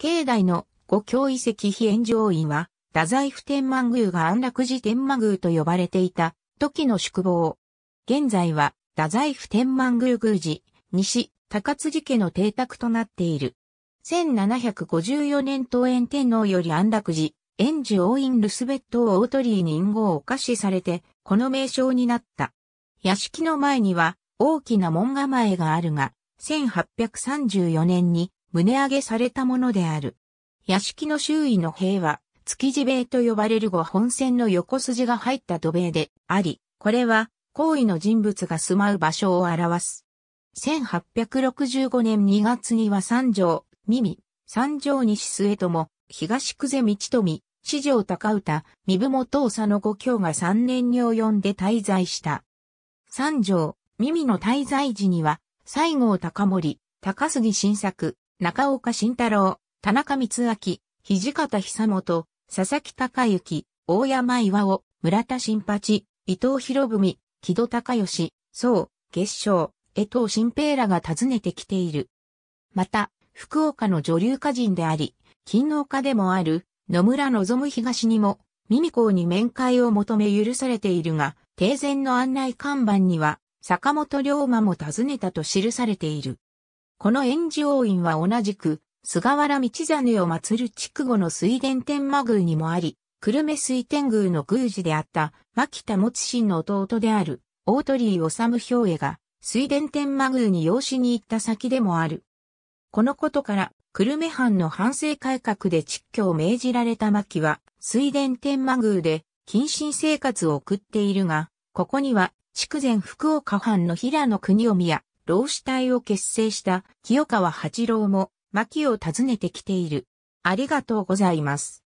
境内の五教遺跡非炎上院は、太宰府天満宮が安楽寺天満宮と呼ばれていた時の宿坊。現在は太宰府天満宮宮寺、西、高辻家の邸宅となっている。1754年東園天皇より安楽寺、炎寺王院ルスベット大鳥居に隠号を可視されて、この名称になった。屋敷の前には大きな門構えがあるが、1834年に胸上げされたものである。屋敷の周囲の塀は、築地塀と呼ばれる五本線の横筋が入った土塀であり、これは、行為の人物が住まう場所を表す。1865年2月には三条、耳、三条西末友、東久世道富、四条高歌、三部元佐の五教が3年に及んで滞在した。三条、耳の滞在時には、西郷隆盛、高杉晋作、中岡慎太郎、田中光明、土方久本、佐々木隆之、大山岩尾、村田新八、伊藤博文、木戸隆義、宋、月章、江藤新平らが訪ねてきている。また、福岡の女流歌人であり、勤労家でもある野村望東にも、耳ミに面会を求め許されているが、定前の案内看板には、坂本龍馬も訪ねたと記されている。この炎寺応院は同じく、菅原道真を祀る筑後の水田天魔宮にもあり、久留米水天宮の宮司であった牧田持信の弟である大鳥居治兵衛が水田天魔宮に養子に行った先でもある。このことから、久留米藩の反省改革で蟄居を命じられた牧は、水田天魔宮で、謹慎生活を送っているが、ここには、筑前福岡藩の平野国臣や、老子隊を結成した清川八郎も、牧を訪ねてきている。ありがとうございます。